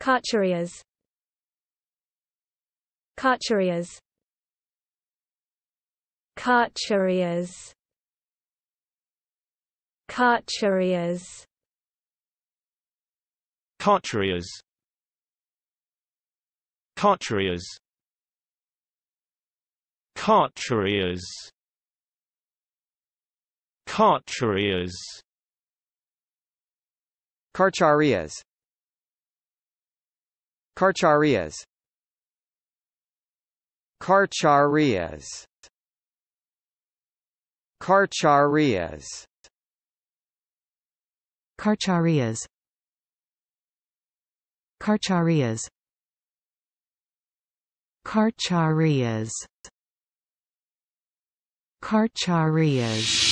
Karcharias Karcharias Karcharias Karcharias Karcharias Karcharias Karcharias Karcharias Karcharias Karcharias Karcharias Karcharias Karcharias Karcharias Karcharias Karcharias